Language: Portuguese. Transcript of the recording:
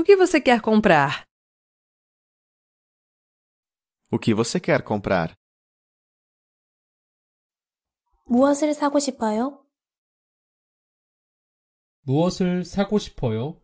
O que você quer comprar? O que você quer comprar? 무엇을 사고 싶어요? 무엇을 사고 싶어요?